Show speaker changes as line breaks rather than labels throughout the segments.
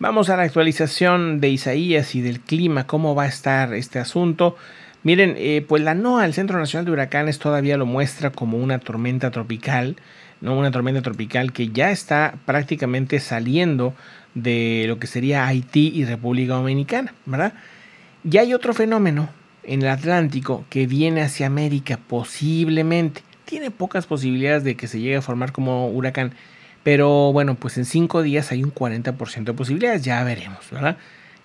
Vamos a la actualización de Isaías y del clima, cómo va a estar este asunto. Miren, eh, pues la NOAA, el Centro Nacional de Huracanes, todavía lo muestra como una tormenta tropical, ¿no? Una tormenta tropical que ya está prácticamente saliendo de lo que sería Haití y República Dominicana, ¿verdad? Ya hay otro fenómeno en el Atlántico que viene hacia América, posiblemente. Tiene pocas posibilidades de que se llegue a formar como huracán pero bueno, pues en cinco días hay un 40% de posibilidades. Ya veremos, ¿verdad?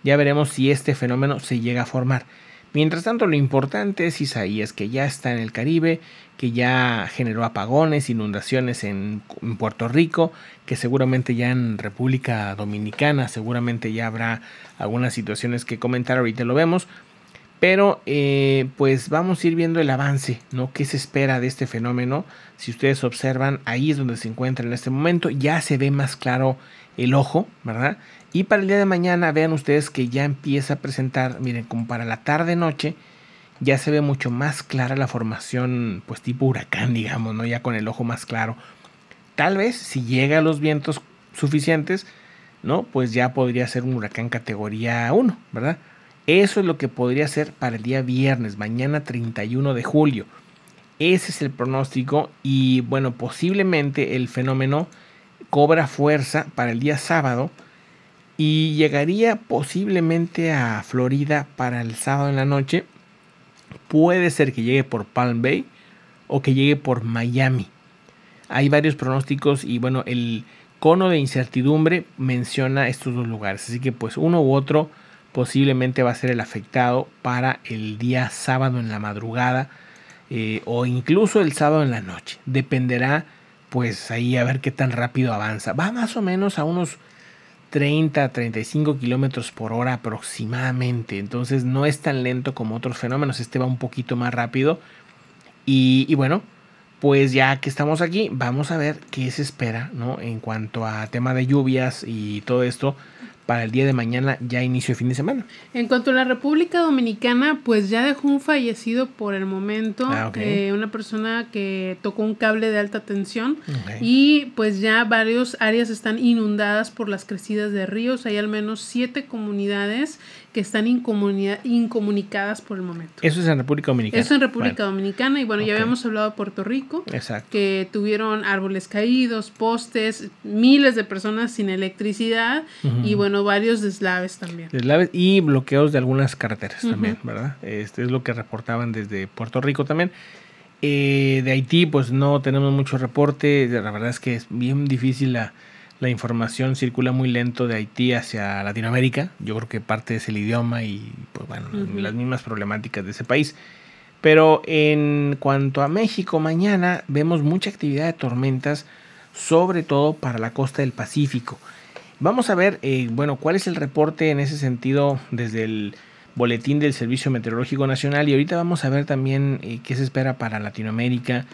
Ya veremos si este fenómeno se llega a formar. Mientras tanto, lo importante es Isaías, que ya está en el Caribe, que ya generó apagones, inundaciones en, en, Puerto Rico, que seguramente ya en República Dominicana, seguramente ya habrá algunas situaciones que comentar, ahorita lo vemos, pero eh, pues vamos a ir viendo el avance, ¿no? ¿Qué se espera de este fenómeno? Si ustedes observan, ahí es donde se encuentra en este momento, ya se ve más claro el ojo, ¿verdad? Y para el día de mañana vean ustedes que ya empieza a presentar, miren, como para la tarde-noche, ya se ve mucho más clara la formación, pues tipo huracán, digamos, ¿no? Ya con el ojo más claro. Tal vez si llega a los vientos suficientes, ¿no? Pues ya podría ser un huracán categoría 1, ¿verdad? Eso es lo que podría ser para el día viernes, mañana 31 de julio. Ese es el pronóstico y bueno, posiblemente el fenómeno cobra fuerza para el día sábado y llegaría posiblemente a Florida para el sábado en la noche. Puede ser que llegue por Palm Bay o que llegue por Miami. Hay varios pronósticos y bueno, el cono de incertidumbre menciona estos dos lugares. Así que pues uno u otro posiblemente va a ser el afectado para el día sábado en la madrugada eh, o incluso el sábado en la noche. Dependerá pues ahí a ver qué tan rápido avanza. Va más o menos a unos 30 35 kilómetros por hora aproximadamente. Entonces no es tan lento como otros fenómenos. Este va un poquito más rápido. Y, y, bueno, pues ya que estamos aquí, vamos a ver qué se espera, ¿no? En cuanto a tema de lluvias y todo esto para el día de mañana, ya inicio de fin de semana. En cuanto a la República Dominicana, pues ya dejó un fallecido por el momento, ah, eh, una persona que tocó un cable de alta tensión y pues ya varios áreas están inundadas por las crecidas de ríos, hay al menos siete comunidades que están incomunicadas por el momento. Eso es en República Dominicana. Eso en República Dominicana y bueno, ya habíamos hablado de Puerto Rico, que tuvieron árboles caídos, postes, miles de personas sin electricidad y bueno, varios deslaves también. Deslaves y bloqueos de algunas carreteras también, ¿verdad? Este es lo que reportaban desde Puerto Rico también. Eh, de Haití, pues no tenemos mucho reporte. La verdad es que es bien difícil la, información circula muy lento de Haití hacia Latinoamérica. Yo creo que parte es el idioma y pues bueno, las mismas problemáticas de ese país. Pero en cuanto a México, mañana vemos mucha actividad de tormentas, sobre todo para la costa del Pacífico. Vamos a ver, eh, bueno, cuál es el reporte en ese sentido desde el boletín del Servicio Meteorológico Nacional y ahorita vamos a ver también eh, qué se espera para Latinoamérica,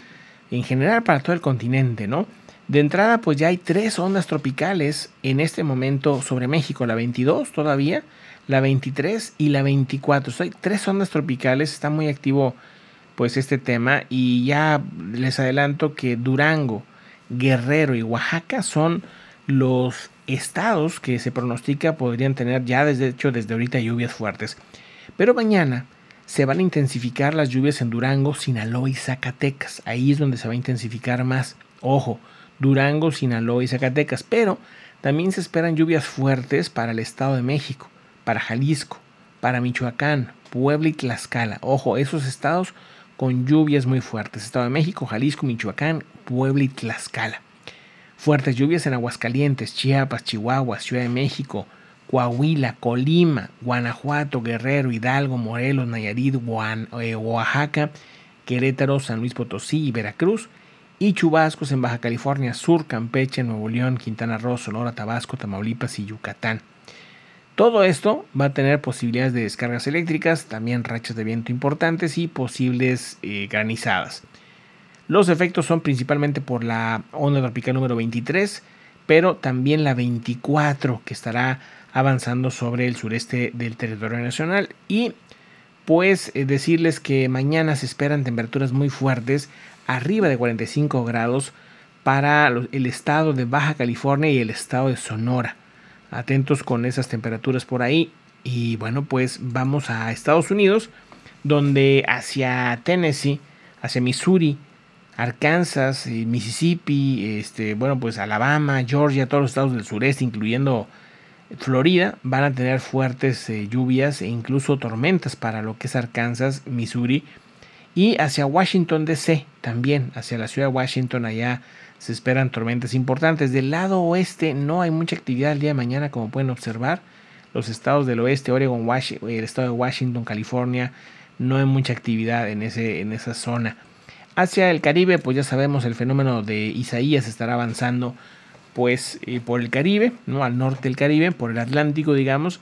en general para todo el continente, ¿no? De entrada, pues ya hay tres ondas tropicales en este momento sobre México, la 22 todavía, la 23 y la 24. hay tres ondas tropicales, está muy activo pues este tema y ya les adelanto que Durango, Guerrero y Oaxaca son los estados que se pronostica podrían tener ya desde hecho desde ahorita lluvias fuertes. Pero mañana se van a intensificar las lluvias en Durango, Sinaloa y Zacatecas. Ahí es donde se va a intensificar más. Ojo, Durango, Sinaloa y Zacatecas. Pero también se esperan lluvias fuertes para el Estado de México, para Jalisco, para Michoacán, Puebla y Tlaxcala. Ojo, esos estados con lluvias muy fuertes. Estado de México, Jalisco, Michoacán, Puebla y Tlaxcala. Fuertes lluvias en Aguascalientes, Chiapas, Chihuahua, Ciudad de México, Coahuila, Colima, Guanajuato, Guerrero, Hidalgo, Morelos, Nayarit, eh, Oaxaca, Querétaro, San Luis Potosí y Veracruz, y chubascos en Baja California Sur, Campeche, Nuevo León, Quintana Roo, Sonora, Tabasco, Tamaulipas y Yucatán. Todo esto va a tener posibilidades de descargas eléctricas, también rachas de viento importantes y posibles eh, granizadas. Los efectos son principalmente por la onda tropical número 23, pero también la 24 que estará avanzando sobre el sureste del territorio nacional y pues eh, decirles que mañana se esperan temperaturas muy fuertes, arriba de 45 grados para el estado de Baja California y el estado de Sonora. Atentos con esas temperaturas por ahí y bueno, pues vamos a Estados Unidos, donde hacia Tennessee, hacia Missouri, Arkansas, eh, Mississippi, este, bueno, pues Alabama, Georgia, todos los estados del sureste, incluyendo Florida, van a tener fuertes eh, lluvias e incluso tormentas para lo que es Arkansas, Missouri y hacia Washington DC también, hacia la ciudad de Washington allá se esperan tormentas importantes. Del lado oeste no hay mucha actividad el día de mañana como pueden observar. Los estados del oeste, Oregon, Washington, el estado de Washington, California, no hay mucha actividad en, ese, en esa zona. Hacia el Caribe, pues ya sabemos, el fenómeno de Isaías estará avanzando pues eh, por el Caribe, ¿no? al norte del Caribe, por el Atlántico, digamos,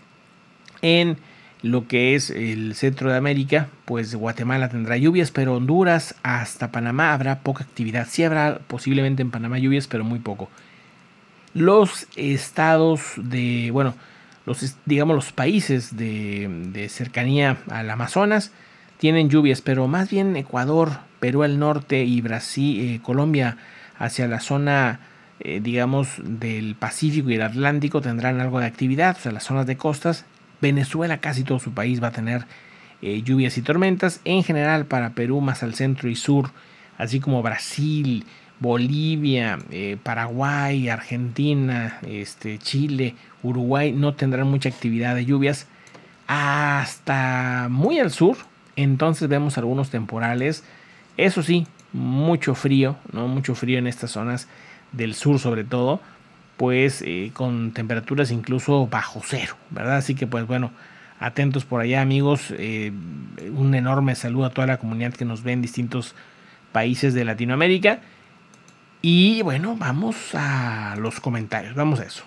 en lo que es el centro de América, pues Guatemala tendrá lluvias, pero Honduras hasta Panamá habrá poca actividad. Sí habrá posiblemente en Panamá lluvias, pero muy poco. Los estados de, bueno, los, digamos los países de, de cercanía al Amazonas tienen lluvias, pero más bien Ecuador, Perú al norte y Brasil, eh, Colombia hacia la zona, eh, digamos, del Pacífico y el Atlántico tendrán algo de actividad, o sea, las zonas de costas. Venezuela, casi todo su país va a tener eh, lluvias y tormentas. En general, para Perú, más al centro y sur, así como Brasil, Bolivia, Paraguay, Argentina, este, Chile, Uruguay, no tendrán mucha actividad de lluvias. Hasta muy al sur, entonces vemos algunos temporales eso sí, mucho frío, ¿no? Mucho frío en estas zonas del sur sobre todo, pues eh, con temperaturas incluso bajo cero, ¿verdad? Así que pues bueno, atentos por allá amigos, eh, un enorme saludo a toda la comunidad que nos ve en distintos países de Latinoamérica. Y bueno, vamos a los comentarios, vamos a eso.